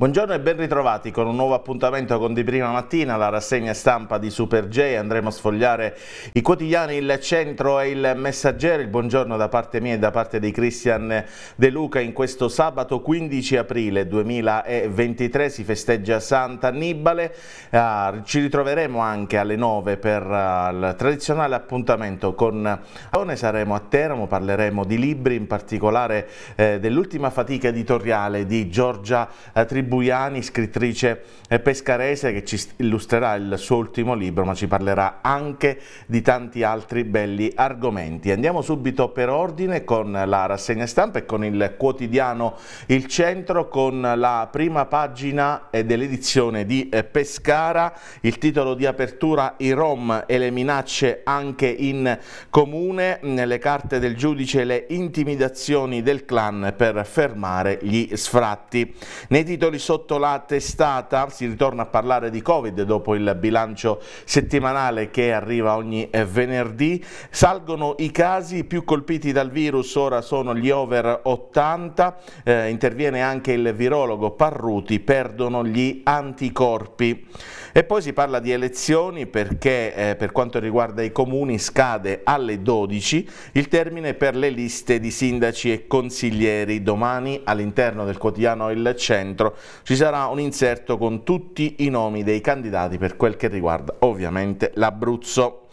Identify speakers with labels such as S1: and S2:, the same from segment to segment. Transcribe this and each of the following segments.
S1: Buongiorno e ben ritrovati con un nuovo appuntamento con Di Prima Mattina, la rassegna stampa di Super J. Andremo a sfogliare i quotidiani Il Centro e Il Messaggero. Il buongiorno da parte mia e da parte di Cristian De Luca. In questo sabato 15 aprile 2023 si festeggia Sant'Annibale. Ah, ci ritroveremo anche alle 9 per ah, il tradizionale appuntamento con Aone. Saremo a Teramo, parleremo di libri, in particolare eh, dell'ultima fatica editoriale di Giorgia eh, Tribunale Buiani, scrittrice pescarese che ci illustrerà il suo ultimo libro ma ci parlerà anche di tanti altri belli argomenti. Andiamo subito per ordine con la rassegna stampa e con il quotidiano Il Centro con la prima pagina dell'edizione di Pescara, il titolo di apertura I Rom e le minacce anche in comune, nelle carte del giudice le intimidazioni del clan per fermare gli sfratti. Nei titoli sotto la testata, si ritorna a parlare di Covid dopo il bilancio settimanale che arriva ogni eh, venerdì, salgono i casi, più colpiti dal virus ora sono gli over 80, eh, interviene anche il virologo Parruti, perdono gli anticorpi. E poi si parla di elezioni perché eh, per quanto riguarda i comuni scade alle 12 il termine per le liste di sindaci e consiglieri. Domani all'interno del quotidiano Il Centro ci sarà un inserto con tutti i nomi dei candidati per quel che riguarda ovviamente l'Abruzzo.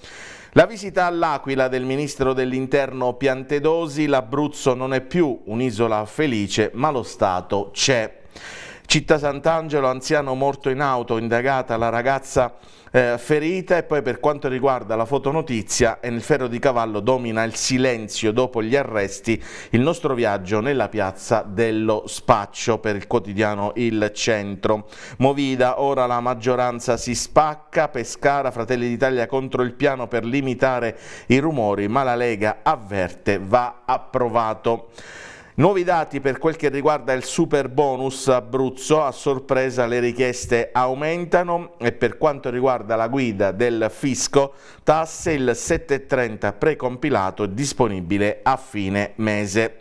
S1: La visita all'Aquila del ministro dell'interno Piantedosi, l'Abruzzo non è più un'isola felice ma lo Stato c'è. Città Sant'Angelo, anziano morto in auto, indagata la ragazza eh, ferita e poi per quanto riguarda la fotonotizia, nel ferro di Cavallo domina il silenzio dopo gli arresti, il nostro viaggio nella piazza dello Spaccio per il quotidiano Il Centro. Movida, ora la maggioranza si spacca, Pescara, Fratelli d'Italia contro il piano per limitare i rumori, ma la Lega avverte, va approvato. Nuovi dati per quel che riguarda il super bonus Abruzzo, a sorpresa le richieste aumentano e per quanto riguarda la guida del fisco tasse il 730 precompilato disponibile a fine mese.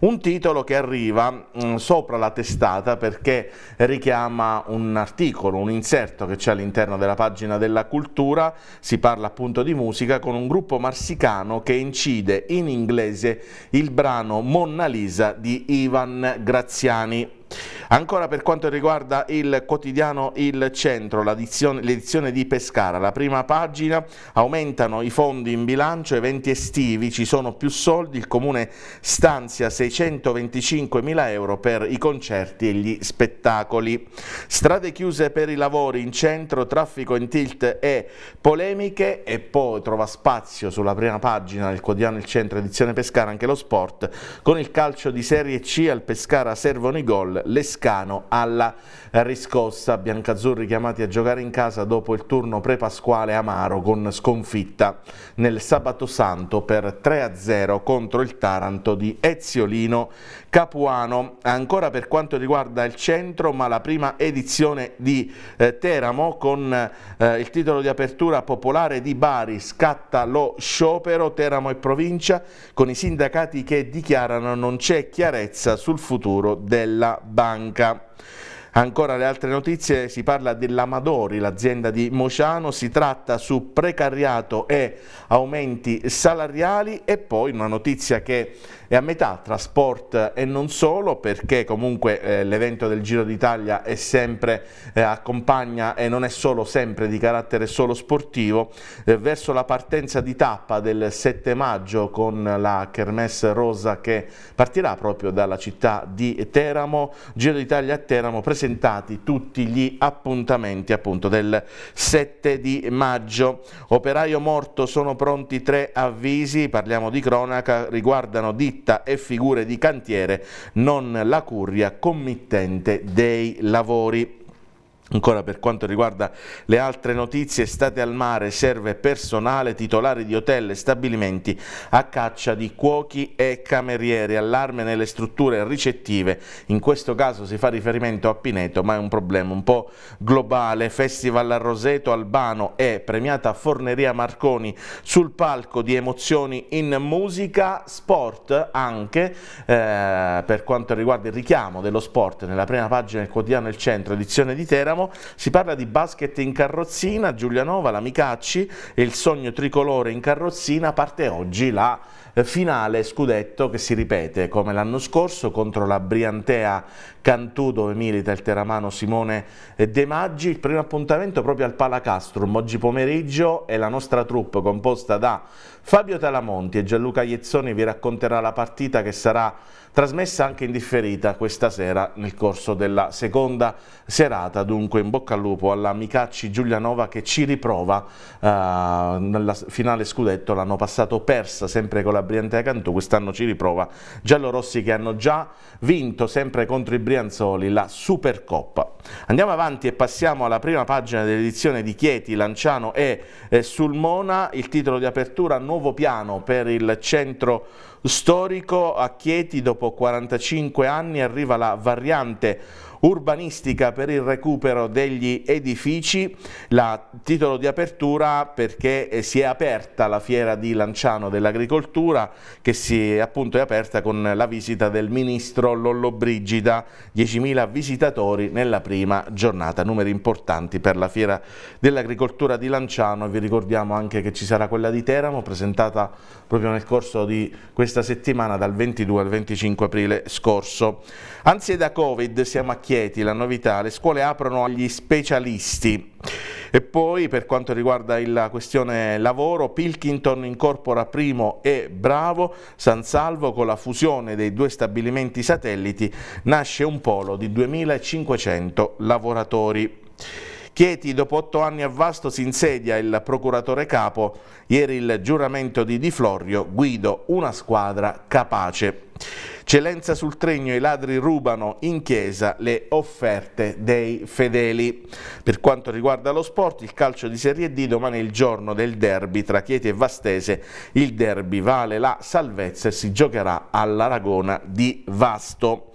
S1: Un titolo che arriva mm, sopra la testata perché richiama un articolo, un inserto che c'è all'interno della pagina della cultura, si parla appunto di musica con un gruppo marsicano che incide in inglese il brano Monna Lisa Pisa di Ivan Graziani. Ancora per quanto riguarda il quotidiano Il Centro, l'edizione di Pescara, la prima pagina, aumentano i fondi in bilancio, eventi estivi, ci sono più soldi, il comune stanzia 625 mila euro per i concerti e gli spettacoli. Strade chiuse per i lavori in centro, traffico in tilt e polemiche e poi trova spazio sulla prima pagina del quotidiano Il Centro, edizione Pescara, anche lo sport, con il calcio di Serie C al Pescara servono i gol Lescano alla riscossa. Biancazzurri chiamati a giocare in casa dopo il turno pre-pasquale amaro con sconfitta nel sabato santo per 3-0 contro il Taranto di Eziolino Capuano. Ancora per quanto riguarda il centro, ma la prima edizione di eh, Teramo con eh, il titolo di apertura popolare di Bari scatta lo sciopero Teramo e provincia con i sindacati che dichiarano non c'è chiarezza sul futuro della banca. Ancora le altre notizie, si parla dell'Amadori, l'azienda di Mociano, si tratta su precariato e aumenti salariali e poi una notizia che è a metà tra sport e non solo perché comunque eh, l'evento del Giro d'Italia è sempre eh, accompagna e non è solo sempre di carattere solo sportivo eh, verso la partenza di tappa del 7 maggio con la Kermesse Rosa che partirà proprio dalla città di Teramo Giro d'Italia a Teramo presenta presentati tutti gli appuntamenti appunto del 7 di maggio. Operaio morto sono pronti tre avvisi, parliamo di cronaca, riguardano ditta e figure di cantiere, non la curia committente dei lavori. Ancora per quanto riguarda le altre notizie, state al mare serve personale, titolari di hotel e stabilimenti a caccia di cuochi e camerieri, allarme nelle strutture ricettive, in questo caso si fa riferimento a Pineto ma è un problema un po' globale, festival a Roseto, Albano e premiata Forneria Marconi sul palco di emozioni in musica, sport anche eh, per quanto riguarda il richiamo dello sport nella prima pagina del quotidiano Il Centro, edizione di Teramo, parliamo, si parla di basket in carrozzina, Giulianova, la Micacci e il sogno tricolore in carrozzina, parte oggi la eh, finale scudetto che si ripete come l'anno scorso contro la Briantea Cantù dove milita il teramano Simone eh, De Maggi. Il primo appuntamento proprio al Palacastrum oggi pomeriggio e la nostra troupe composta da Fabio Talamonti e Gianluca Iezzoni vi racconterà la partita che sarà trasmessa anche in differita questa sera nel corso della seconda serata. Dunque in bocca al lupo alla Micacci Giulianova che ci riprova eh, nella finale scudetto l'anno passato persa sempre con la la Briantea Cantù quest'anno ci riprova giallorossi che hanno già vinto sempre contro i Brianzoli la Supercoppa. Andiamo avanti e passiamo alla prima pagina dell'edizione di Chieti, Lanciano e Sulmona, il titolo di apertura Nuovo piano per il centro storico a Chieti dopo 45 anni arriva la variante urbanistica per il recupero degli edifici, la titolo di apertura perché eh, si è aperta la fiera di Lanciano dell'agricoltura che si è appunto è aperta con la visita del ministro Lollobrigida, 10.000 visitatori nella prima giornata, numeri importanti per la fiera dell'agricoltura di Lanciano, e vi ricordiamo anche che ci sarà quella di Teramo presentata proprio nel corso di questa settimana dal 22 al 25 aprile scorso. Anzi, è da Covid siamo a Chieti, la novità, le scuole aprono agli specialisti. E poi per quanto riguarda la questione lavoro, Pilkington incorpora Primo e Bravo, San Salvo con la fusione dei due stabilimenti satelliti nasce un polo di 2500 lavoratori. Chieti, dopo otto anni a Vasto, si insedia il procuratore capo. Ieri il giuramento di Di Florio, guido una squadra capace. Celenza sul Tregno, i ladri rubano in chiesa le offerte dei fedeli. Per quanto riguarda lo sport, il calcio di Serie D domani è il giorno del derby tra Chieti e Vastese. Il derby vale la salvezza e si giocherà all'Aragona di Vasto.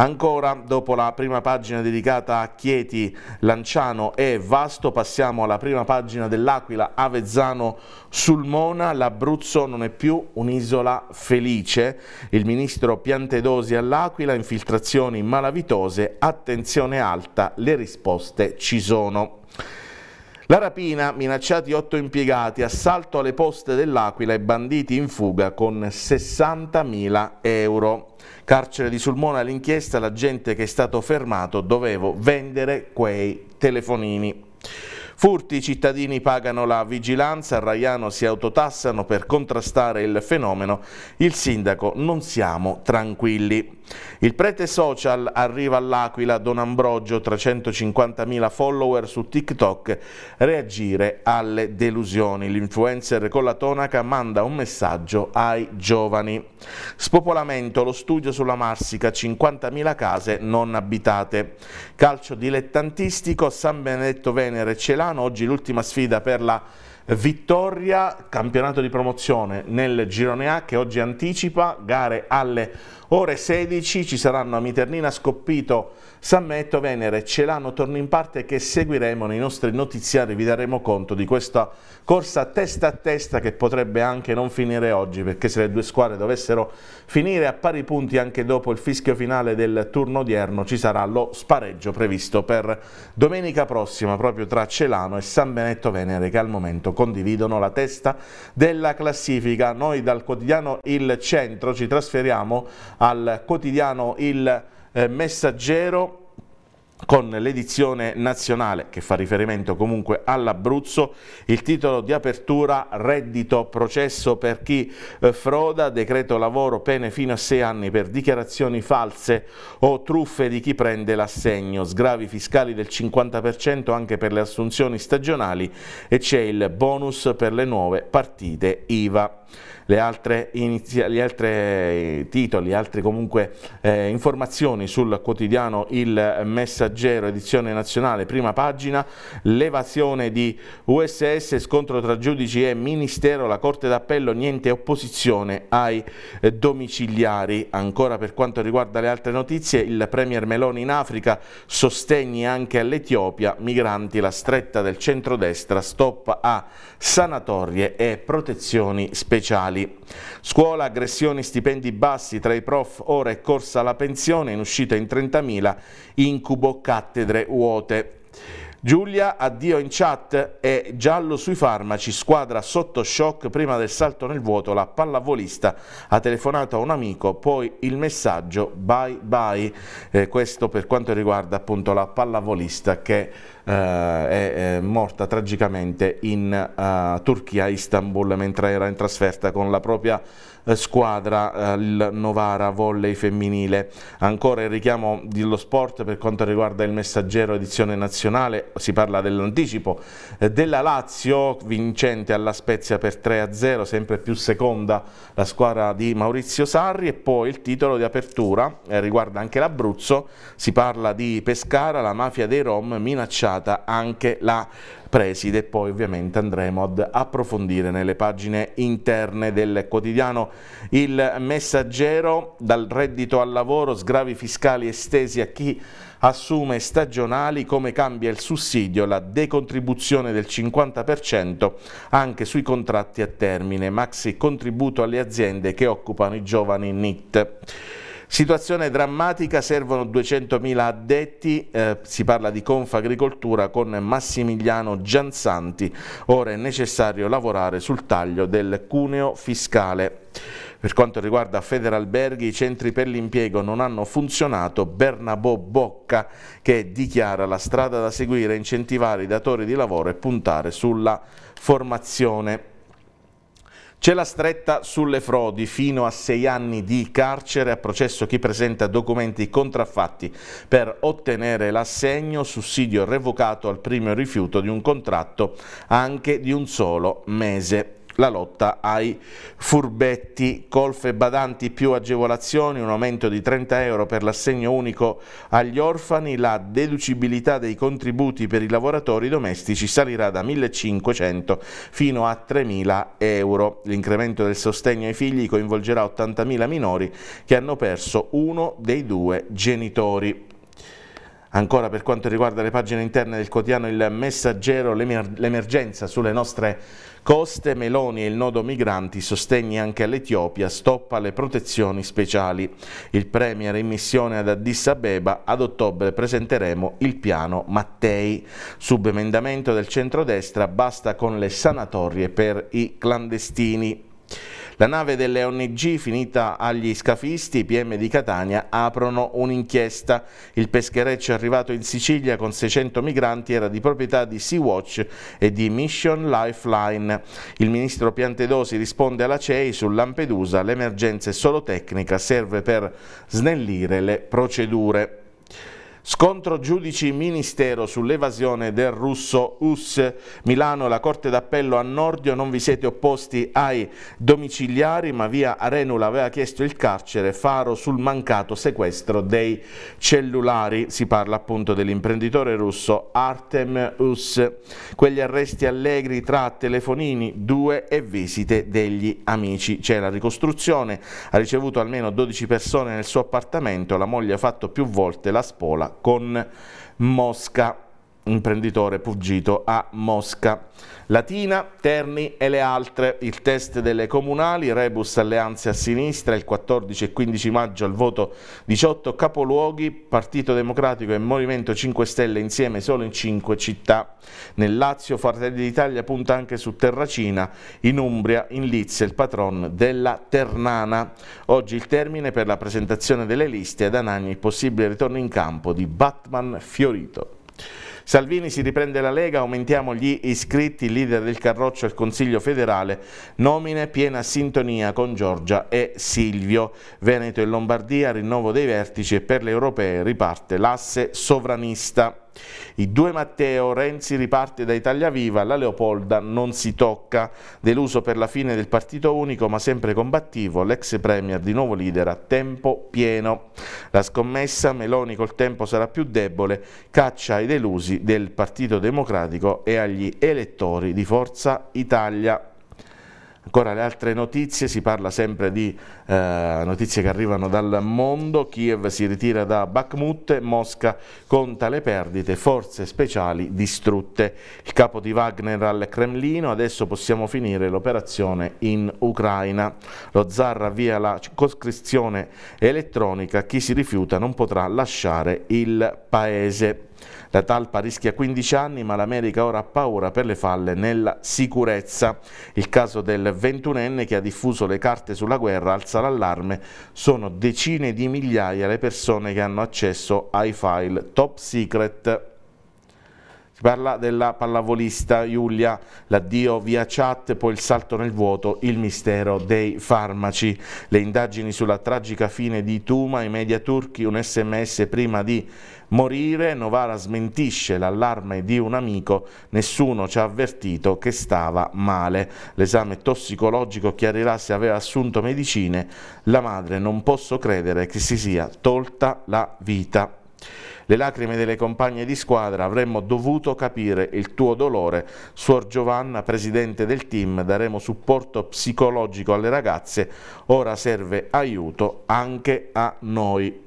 S1: Ancora, dopo la prima pagina dedicata a Chieti, Lanciano e Vasto, passiamo alla prima pagina dell'Aquila, Avezzano, Sulmona. L'Abruzzo non è più un'isola felice. Il ministro Piantedosi all'Aquila, infiltrazioni malavitose, attenzione alta, le risposte ci sono. La rapina, minacciati otto impiegati, assalto alle poste dell'Aquila e banditi in fuga con 60.000 euro. Carcere di Sulmona l'inchiesta, l'agente che è stato fermato dovevo vendere quei telefonini. Furti i cittadini pagano la vigilanza, a Raiano si autotassano per contrastare il fenomeno, il sindaco non siamo tranquilli. Il prete social arriva all'Aquila, Don Ambrogio, 350.000 follower su TikTok, reagire alle delusioni. L'influencer con la tonaca manda un messaggio ai giovani. Spopolamento, lo studio sulla Marsica, 50.000 case non abitate. Calcio dilettantistico, San Benedetto Venere Celano, Milano, oggi l'ultima sfida per la vittoria, campionato di promozione nel girone A che oggi anticipa, gare alle Ore 16 ci saranno a Miternina Scoppito, Sammetto, Venere, Celano, Torno in parte che seguiremo nei nostri notiziari, vi daremo conto di questa corsa testa a testa che potrebbe anche non finire oggi perché se le due squadre dovessero finire a pari punti anche dopo il fischio finale del turno odierno ci sarà lo spareggio previsto per domenica prossima proprio tra Celano e San Benetto Venere che al momento condividono la testa della classifica. Noi dal quotidiano Il Centro ci trasferiamo al quotidiano Il eh, Messaggero con l'edizione nazionale che fa riferimento comunque all'Abruzzo, il titolo di apertura reddito processo per chi eh, froda, decreto lavoro pene fino a sei anni per dichiarazioni false o truffe di chi prende l'assegno, sgravi fiscali del 50% anche per le assunzioni stagionali e c'è il bonus per le nuove partite IVA. Le altre, gli altri eh, titoli, altre comunque eh, informazioni sul quotidiano Il Messaggero, edizione nazionale, prima pagina, l'evasione di USS, scontro tra giudici e ministero, la Corte d'Appello, niente opposizione ai eh, domiciliari. Ancora per quanto riguarda le altre notizie, il Premier Meloni in Africa, sostegni anche all'Etiopia, migranti, la stretta del centrodestra, stop a sanatorie e protezioni speciali speciali. Scuola, aggressioni, stipendi bassi tra i prof, ora è corsa la pensione, in uscita in 30.000, incubo cattedre vuote. Giulia, addio in chat e giallo sui farmaci, squadra sotto shock prima del salto nel vuoto, la pallavolista ha telefonato a un amico, poi il messaggio bye bye, eh, questo per quanto riguarda appunto la pallavolista che eh, è, è, morta tragicamente in uh, Turchia, Istanbul, mentre era in trasferta con la propria eh, squadra eh, il Novara volley femminile. Ancora il richiamo dello sport per quanto riguarda il messaggero edizione nazionale, si parla dell'anticipo eh, della Lazio vincente alla Spezia per 3-0, sempre più seconda la squadra di Maurizio Sarri e poi il titolo di apertura eh, riguarda anche l'Abruzzo, si parla di Pescara, la mafia dei Rom minacciata anche la preside e poi ovviamente andremo ad approfondire nelle pagine interne del quotidiano il messaggero dal reddito al lavoro, sgravi fiscali estesi a chi assume stagionali, come cambia il sussidio, la decontribuzione del 50% anche sui contratti a termine, maxi contributo alle aziende che occupano i giovani NIT. Situazione drammatica, servono 200.000 addetti, eh, si parla di Confagricoltura con Massimiliano Gianzanti, ora è necessario lavorare sul taglio del cuneo fiscale. Per quanto riguarda Federalberghi, i centri per l'impiego non hanno funzionato. Bernabò Bocca che dichiara la strada da seguire, incentivare i datori di lavoro e puntare sulla formazione. C'è la stretta sulle frodi, fino a sei anni di carcere a processo chi presenta documenti contraffatti per ottenere l'assegno, sussidio revocato al primo rifiuto di un contratto anche di un solo mese la lotta ai furbetti. Colfe badanti più agevolazioni, un aumento di 30 euro per l'assegno unico agli orfani, la deducibilità dei contributi per i lavoratori domestici salirà da 1.500 fino a 3.000 euro. L'incremento del sostegno ai figli coinvolgerà 80.000 minori che hanno perso uno dei due genitori. Ancora per quanto riguarda le pagine interne del quotidiano Il Messaggero, l'emergenza sulle nostre Coste, Meloni e il nodo migranti, sostegni anche all'Etiopia, stoppa le protezioni speciali. Il Premier in missione ad Addis Abeba, ad ottobre presenteremo il piano Mattei. Subemendamento del centrodestra, basta con le sanatorie per i clandestini. La nave delle ONG finita agli scafisti, i PM di Catania aprono un'inchiesta. Il peschereccio arrivato in Sicilia con 600 migranti era di proprietà di Sea-Watch e di Mission Lifeline. Il ministro Piantedosi risponde alla CEI su Lampedusa, l'emergenza è solo tecnica, serve per snellire le procedure. Scontro giudici-ministero sull'evasione del russo US. Milano, la Corte d'Appello a Nordio, non vi siete opposti ai domiciliari, ma via Arenula aveva chiesto il carcere, faro sul mancato sequestro dei cellulari. Si parla appunto dell'imprenditore russo Artem US. Quegli arresti allegri tra telefonini, due e visite degli amici. C'è la ricostruzione, ha ricevuto almeno 12 persone nel suo appartamento, la moglie ha fatto più volte la spola con Mosca imprenditore fuggito a Mosca. Latina, Terni e le altre, il test delle comunali, rebus alleanze a sinistra, il 14 e 15 maggio al voto 18 capoluoghi, Partito Democratico e Movimento 5 Stelle insieme solo in 5 città. Nel Lazio Fratelli d'Italia punta anche su Terracina, in Umbria, in Lizia il patron della Ternana. Oggi il termine per la presentazione delle liste ad Anagni il possibile ritorno in campo di Batman Fiorito. Salvini si riprende la Lega, aumentiamo gli iscritti, leader del Carroccio al Consiglio federale, nomine piena sintonia con Giorgia e Silvio. Veneto e Lombardia, rinnovo dei vertici e per le europee riparte l'asse sovranista. I due Matteo, Renzi riparte da Italia Viva, la Leopolda non si tocca. Deluso per la fine del partito unico ma sempre combattivo, l'ex premier di nuovo leader a tempo pieno. La scommessa Meloni col tempo sarà più debole, caccia ai delusi del Partito Democratico e agli elettori di Forza Italia. Ancora le altre notizie, si parla sempre di eh, notizie che arrivano dal mondo, Kiev si ritira da Bakhmut, Mosca conta le perdite, forze speciali distrutte. Il capo di Wagner al Cremlino, adesso possiamo finire l'operazione in Ucraina. Lo zar avvia la coscrizione elettronica, chi si rifiuta non potrà lasciare il paese. La talpa rischia 15 anni ma l'America ora ha paura per le falle nella sicurezza. Il caso del 21enne che ha diffuso le carte sulla guerra alza l'allarme. Sono decine di migliaia le persone che hanno accesso ai file top secret. Si parla della pallavolista Giulia, l'addio via chat, poi il salto nel vuoto, il mistero dei farmaci. Le indagini sulla tragica fine di Tuma, i media turchi, un sms prima di morire, Novara smentisce l'allarme di un amico, nessuno ci ha avvertito che stava male. L'esame tossicologico chiarirà se aveva assunto medicine, la madre non posso credere che si sia tolta la vita. Le lacrime delle compagne di squadra avremmo dovuto capire il tuo dolore. Suor Giovanna, presidente del team, daremo supporto psicologico alle ragazze. Ora serve aiuto anche a noi.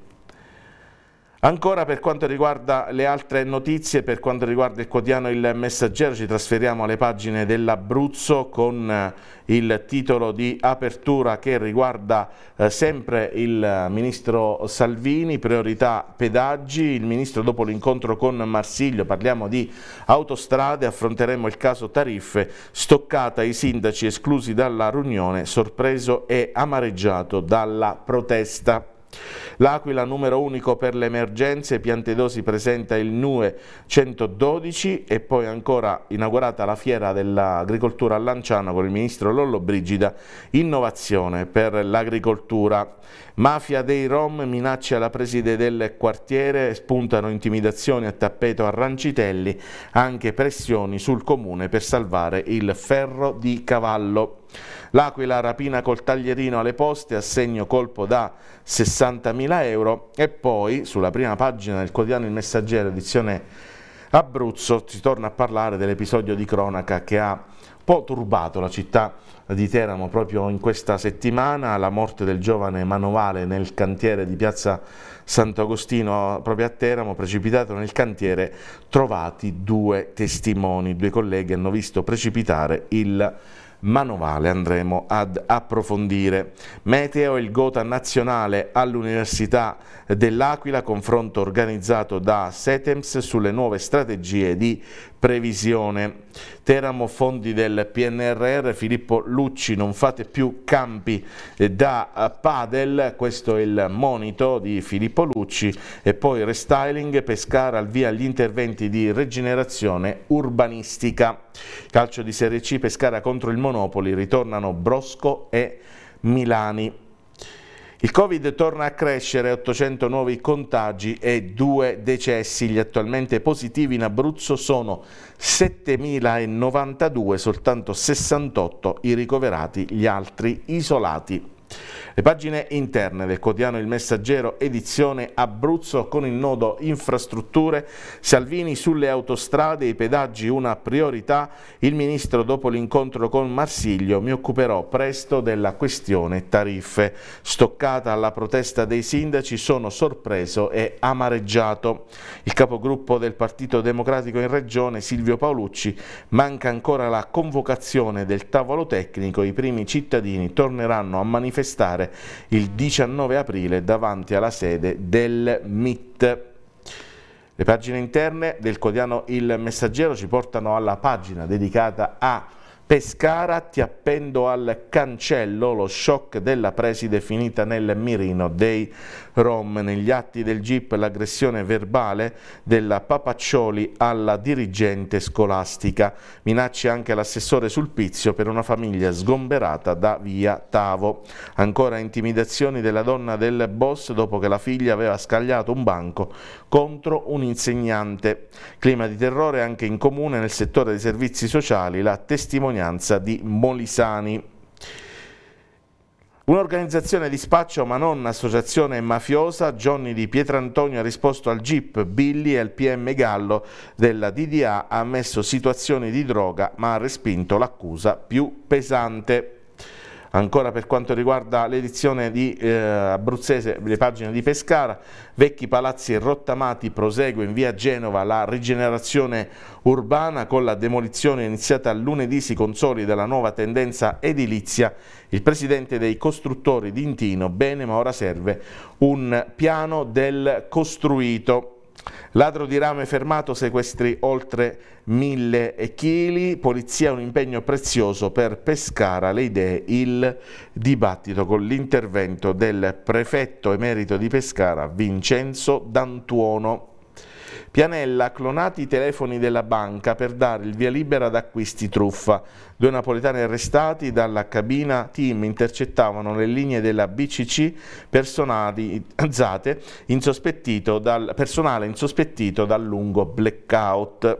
S1: Ancora per quanto riguarda le altre notizie, per quanto riguarda il quotidiano Il Messaggero, ci trasferiamo alle pagine dell'Abruzzo con eh, il titolo di apertura che riguarda eh, sempre il eh, ministro Salvini, priorità pedaggi, il ministro dopo l'incontro con Marsiglio, parliamo di autostrade, affronteremo il caso tariffe, stoccata i sindaci esclusi dalla riunione, sorpreso e amareggiato dalla protesta. L'Aquila numero unico per le emergenze, Piantedosi presenta il NUE 112 e poi ancora inaugurata la fiera dell'agricoltura a Lanciano con il ministro Lollo Brigida, innovazione per l'agricoltura. Mafia dei Rom minaccia la preside del quartiere, spuntano intimidazioni a tappeto a Rancitelli, anche pressioni sul comune per salvare il ferro di cavallo. L'Aquila rapina col taglierino alle poste, assegno colpo da 60.000 euro e poi sulla prima pagina del quotidiano Il Messaggero, edizione Abruzzo, si torna a parlare dell'episodio di cronaca che ha un po' turbato la città di Teramo proprio in questa settimana, la morte del giovane manovale nel cantiere di Piazza Sant'Agostino proprio a Teramo, precipitato nel cantiere, trovati due testimoni, due colleghi hanno visto precipitare il manovale andremo ad approfondire. Meteo, il Gota nazionale all'Università dell'Aquila, confronto organizzato da SETEMS sulle nuove strategie di previsione. Teramo fondi del PNRR, Filippo Lucci non fate più campi eh, da eh, padel, questo è il monito di Filippo Lucci e poi restyling, Pescara al via gli interventi di rigenerazione urbanistica. Calcio di Serie C, Pescara contro il Monopoli, ritornano Brosco e Milani. Il Covid torna a crescere, 800 nuovi contagi e due decessi. Gli attualmente positivi in Abruzzo sono 7.092, soltanto 68 i ricoverati, gli altri isolati. Le pagine interne del quotidiano Il Messaggero edizione Abruzzo con il nodo infrastrutture, Salvini sulle autostrade, i pedaggi una priorità, il ministro dopo l'incontro con Marsiglio mi occuperò presto della questione tariffe. Stoccata alla protesta dei sindaci sono sorpreso e amareggiato. Il capogruppo del Partito Democratico in Regione Silvio Paolucci manca ancora la convocazione del tavolo tecnico, i primi cittadini torneranno a manifestare manifestare il 19 aprile davanti alla sede del MIT. Le pagine interne del quotidiano Il Messaggero ci portano alla pagina dedicata a Pescara ti appendo al cancello lo shock della preside finita nel mirino dei Rom. Negli atti del GIP l'aggressione verbale della Papaccioli alla dirigente scolastica. Minacce anche l'assessore Sulpizio per una famiglia sgomberata da via Tavo. Ancora intimidazioni della donna del boss dopo che la figlia aveva scagliato un banco contro un insegnante. Clima di terrore anche in comune nel settore dei servizi sociali, la testimonianza testimonianza di Molisani. Un'organizzazione di spaccio ma non associazione mafiosa, Johnny di Pietrantonio ha risposto al GIP Billy e al PM Gallo della DDA, ha ammesso situazioni di droga ma ha respinto l'accusa più pesante. Ancora per quanto riguarda l'edizione di eh, Abruzzese, le pagine di Pescara, vecchi palazzi rottamati, prosegue in via Genova la rigenerazione urbana con la demolizione iniziata lunedì si consolida la nuova tendenza edilizia. Il presidente dei costruttori di Intino, bene ma ora serve un piano del costruito. Ladro di rame fermato, sequestri oltre mille kg, polizia un impegno prezioso per Pescara, le idee, il dibattito con l'intervento del prefetto emerito di Pescara Vincenzo Dantuono. Pianella ha clonato i telefoni della banca per dare il via libera ad acquisti truffa. Due napoletani arrestati dalla cabina team intercettavano le linee della BCC personalizzate insospettito dal, personale insospettito dal lungo blackout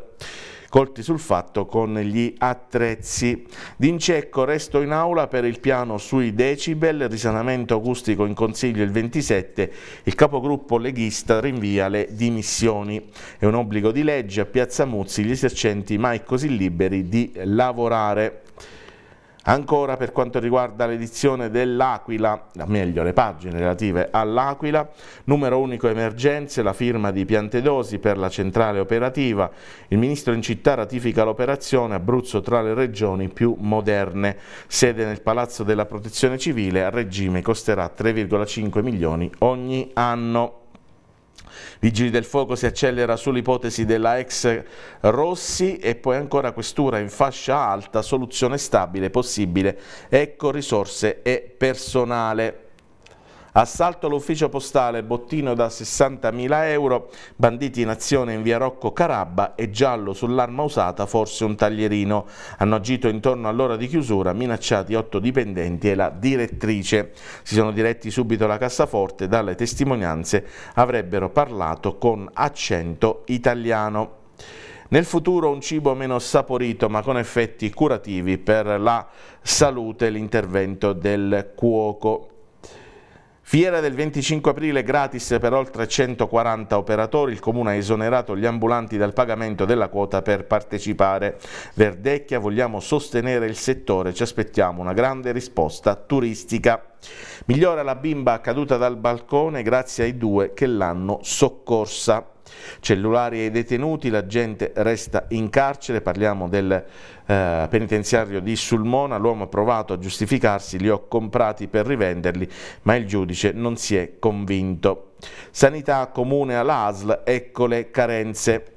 S1: colti sul fatto con gli attrezzi. D'Incecco resto in aula per il piano sui decibel, risanamento acustico in consiglio il 27, il capogruppo leghista rinvia le dimissioni. È un obbligo di legge a Piazza Muzzi gli esercenti mai così liberi di lavorare. Ancora per quanto riguarda l'edizione dell'Aquila, meglio le pagine relative all'Aquila, numero unico emergenze, la firma di Piantedosi per la centrale operativa, il ministro in città ratifica l'operazione Abruzzo tra le regioni più moderne, sede nel Palazzo della Protezione Civile, a regime costerà 3,5 milioni ogni anno. Vigili del fuoco si accelera sull'ipotesi della ex Rossi e poi ancora questura in fascia alta, soluzione stabile possibile, ecco risorse e personale. Assalto all'ufficio postale, bottino da 60.000 euro, banditi in azione in via Rocco Carabba e giallo sull'arma usata, forse un taglierino. Hanno agito intorno all'ora di chiusura, minacciati otto dipendenti e la direttrice. Si sono diretti subito alla cassaforte, dalle testimonianze avrebbero parlato con accento italiano. Nel futuro un cibo meno saporito ma con effetti curativi per la salute l'intervento del cuoco. Fiera del 25 aprile gratis per oltre 140 operatori, il Comune ha esonerato gli ambulanti dal pagamento della quota per partecipare. Verdecchia vogliamo sostenere il settore, ci aspettiamo una grande risposta turistica. Migliora la bimba caduta dal balcone grazie ai due che l'hanno soccorsa. Cellulari ai detenuti, la gente resta in carcere, parliamo del eh, penitenziario di Sulmona, l'uomo ha provato a giustificarsi, li ho comprati per rivenderli, ma il giudice non si è convinto. Sanità comune all'ASL, ecco le carenze.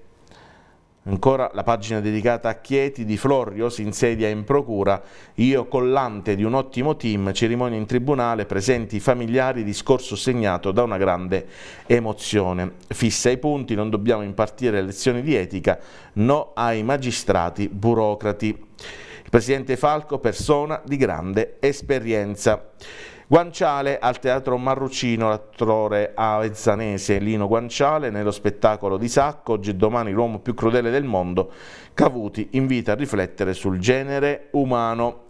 S1: Ancora la pagina dedicata a Chieti di Florio si insedia in procura, io collante di un ottimo team, cerimonia in tribunale, presenti i familiari, discorso segnato da una grande emozione. Fissa i punti, non dobbiamo impartire lezioni di etica, no ai magistrati burocrati. Il presidente Falco persona di grande esperienza. Guanciale al Teatro Marrucino, l'attore avezzanese Lino Guanciale nello spettacolo di Sacco, oggi e domani l'uomo più crudele del mondo, Cavuti invita a riflettere sul genere umano.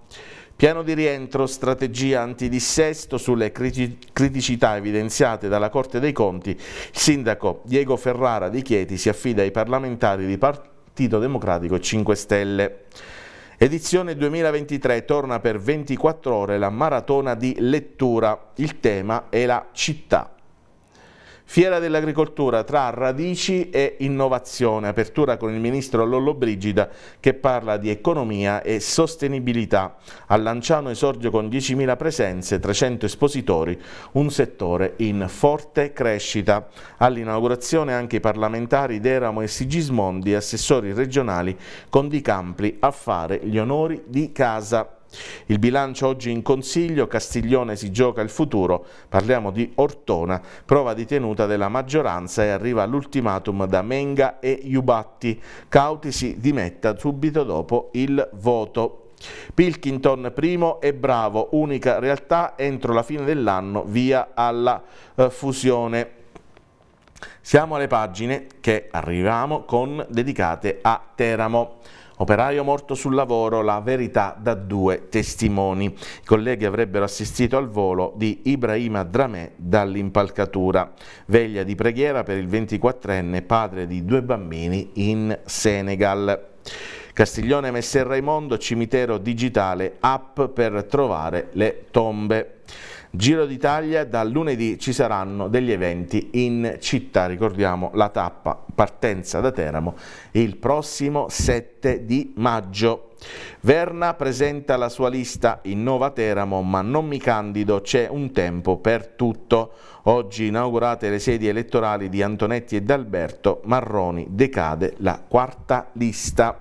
S1: Piano di rientro, strategia antidissesto sulle criticità evidenziate dalla Corte dei Conti, il sindaco Diego Ferrara di Chieti si affida ai parlamentari di Partito Democratico e 5 Stelle. Edizione 2023 torna per 24 ore la maratona di lettura. Il tema è la città. Fiera dell'agricoltura tra radici e innovazione, apertura con il ministro Lollo Brigida che parla di economia e sostenibilità. A Lanciano esordio con 10.000 presenze, 300 espositori, un settore in forte crescita. All'inaugurazione anche i parlamentari Deramo e Sigismondi, assessori regionali con Di Campli a fare gli onori di casa. Il bilancio oggi in consiglio, Castiglione si gioca il futuro, parliamo di Ortona, prova di tenuta della maggioranza e arriva l'ultimatum da Menga e Iubatti. Cauti si dimetta subito dopo il voto. Pilkington primo e Bravo, unica realtà entro la fine dell'anno via alla eh, fusione. Siamo alle pagine che arriviamo con dedicate a Teramo. Operaio morto sul lavoro, la verità da due testimoni. I colleghi avrebbero assistito al volo di Ibrahima Dramè dall'impalcatura. Veglia di preghiera per il 24enne padre di due bambini in Senegal. Castiglione Messer Raimondo, cimitero digitale, app per trovare le tombe. Giro d'Italia, da lunedì ci saranno degli eventi in città, ricordiamo la tappa partenza da Teramo il prossimo 7 di maggio. Verna presenta la sua lista in Nova Teramo ma non mi candido, c'è un tempo per tutto. Oggi inaugurate le sedi elettorali di Antonetti e D'Alberto, Marroni decade la quarta lista.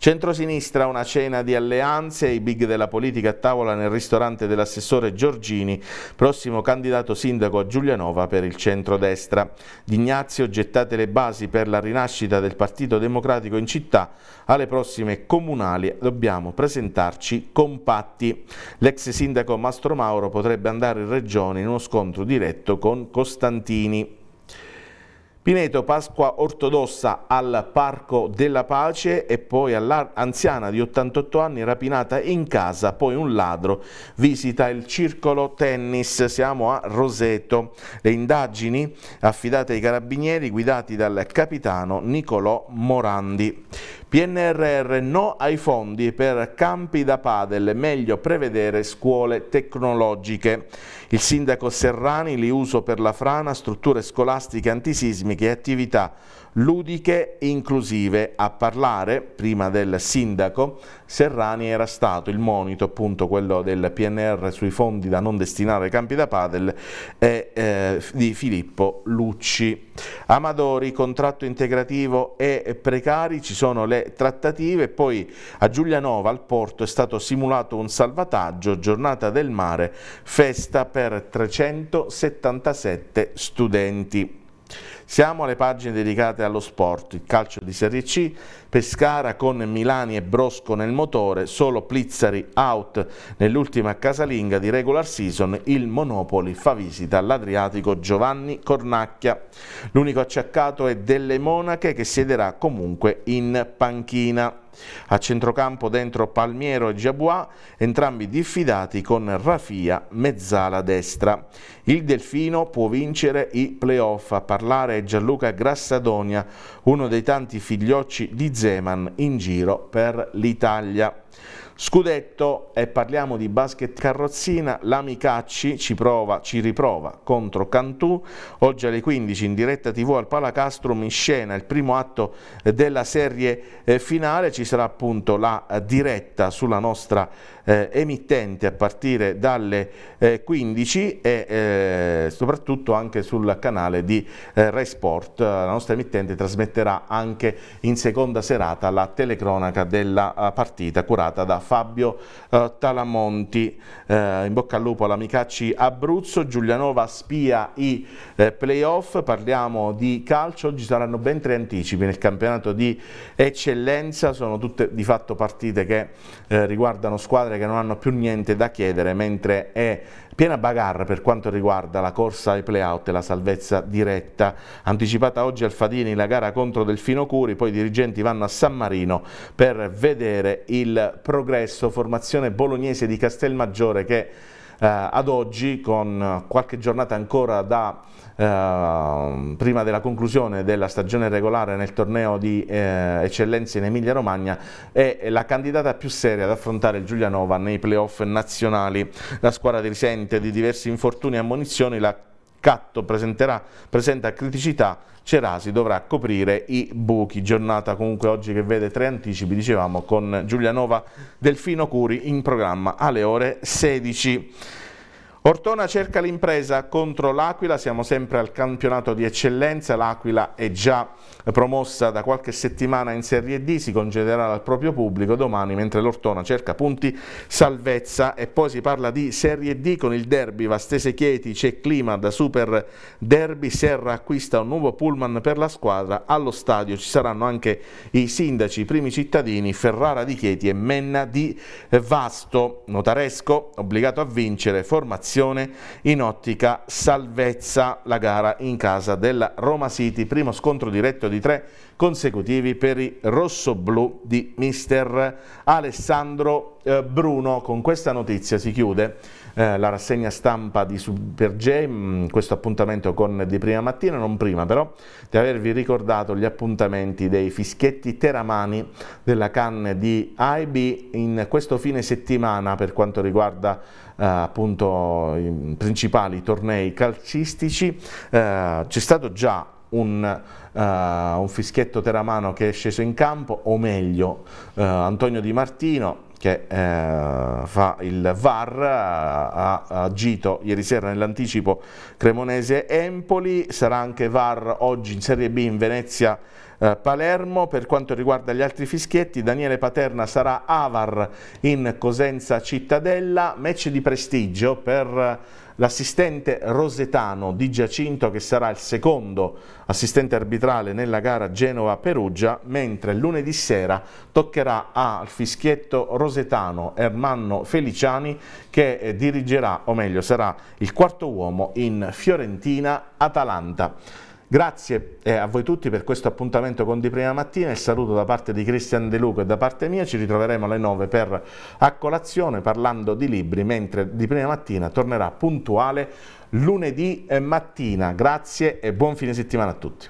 S1: Centrosinistra una cena di alleanze i big della politica a tavola nel ristorante dell'assessore Giorgini, prossimo candidato sindaco a Giulianova per il centrodestra. Di Ignazio gettate le basi per la rinascita del Partito Democratico in città. Alle prossime comunali dobbiamo presentarci compatti. L'ex sindaco Mastro Mauro potrebbe andare in regione in uno scontro diretto con Costantini. Pineto, Pasqua ortodossa al Parco della Pace e poi all'anziana di 88 anni rapinata in casa, poi un ladro visita il circolo tennis, siamo a Roseto. Le indagini affidate ai carabinieri guidati dal capitano Nicolò Morandi. PNRR no ai fondi per campi da padel, meglio prevedere scuole tecnologiche. Il sindaco Serrani li uso per la frana, strutture scolastiche antisismiche e attività ludiche inclusive. A parlare, prima del sindaco, Serrani era stato il monito, appunto quello del PNR sui fondi da non destinare ai campi da padel, e, eh, di Filippo Lucci. Amadori, contratto integrativo e precari, ci sono le trattative, poi a Giulianova al porto è stato simulato un salvataggio, giornata del mare, festa per 377 studenti. Siamo alle pagine dedicate allo sport, il calcio di Serie C, Pescara con Milani e Brosco nel motore, solo Plizzari out nell'ultima casalinga di regular season, il Monopoli fa visita all'Adriatico Giovanni Cornacchia. L'unico acciaccato è Delle Monache che siederà comunque in panchina. A centrocampo dentro Palmiero e Giabua, entrambi diffidati con Rafia mezzala destra. Il Delfino può vincere i playoff. A parlare è Gianluca Grassadonia, uno dei tanti figliocci di Zeman in giro per l'Italia. Scudetto e parliamo di basket carrozzina, l'Amicacci ci prova, ci riprova contro Cantù, oggi alle 15 in diretta tv al Palacastrum in scena il primo atto della serie eh, finale, ci sarà appunto la diretta sulla nostra eh, emittente a partire dalle eh, 15 e eh, soprattutto anche sul canale di eh, Rai Sport, la nostra emittente trasmetterà anche in seconda serata la telecronaca della eh, partita curata da Fabio eh, Talamonti. Eh, in bocca al lupo all'Amicacci Abruzzo, Giulianova spia i eh, playoff, parliamo di calcio, oggi saranno ben tre anticipi nel campionato di eccellenza, sono tutte di fatto partite che eh, riguardano squadre che non hanno più niente da chiedere, mentre è Piena bagarra per quanto riguarda la corsa ai playout e la salvezza diretta. Anticipata oggi al Fadini la gara contro Delfino Curi, poi i dirigenti vanno a San Marino per vedere il progresso formazione bolognese di Castelmaggiore che eh, ad oggi con qualche giornata ancora da eh, prima della conclusione della stagione regolare nel torneo di eh, eccellenza in Emilia Romagna è la candidata più seria ad affrontare il Giulianova nei playoff nazionali. La squadra risente di diversi infortuni e ammunizioni la Catto presenta criticità, Cerasi dovrà coprire i buchi. Giornata comunque oggi che vede tre anticipi, dicevamo, con Giulianova Delfino Curi in programma alle ore 16. Ortona cerca l'impresa contro l'Aquila, siamo sempre al campionato di eccellenza, l'Aquila è già promossa da qualche settimana in Serie D, si congederà al proprio pubblico domani mentre l'Ortona cerca punti salvezza e poi si parla di Serie D con il derby Vastese Chieti, c'è clima da super derby, Serra acquista un nuovo pullman per la squadra, allo stadio ci saranno anche i sindaci, i primi cittadini, Ferrara di Chieti e Menna di Vasto, notaresco obbligato a vincere, formazione promozione in ottica salvezza la gara in casa della Roma City, primo scontro diretto di tre consecutivi per i rossoblù di mister Alessandro eh, Bruno. Con questa notizia si chiude eh, la rassegna stampa di Super J, mm, questo appuntamento con di prima mattina, non prima però, di avervi ricordato gli appuntamenti dei fischietti teramani della canne di AIB in questo fine settimana per quanto riguarda eh, appunto i principali tornei calcistici. Eh, C'è stato già un, uh, un, fischietto teramano che è sceso in campo, o meglio uh, Antonio Di Martino, che eh, fa il VAR, eh, ha, agito ieri sera nell'anticipo Cremonese-Empoli, sarà anche VAR oggi in Serie B in Venezia eh, Palermo. Per quanto riguarda gli altri fischietti, Daniele Paterna sarà Avar in Cosenza Cittadella, match di prestigio per l'assistente rosetano Di Giacinto che sarà il secondo assistente arbitrale nella gara Genova-Perugia, mentre lunedì sera toccherà al fischietto rosetano Ermanno Feliciani che eh, dirigerà, o meglio sarà il quarto uomo in Fiorentina-Atalanta. Grazie eh, a voi tutti per questo appuntamento con Di Prima Mattina, il saluto da parte di Cristian De Luca e da parte mia, ci ritroveremo alle 9 per a colazione parlando di libri, mentre Di Prima Mattina tornerà puntuale lunedì eh, mattina. Grazie e buon fine settimana a tutti.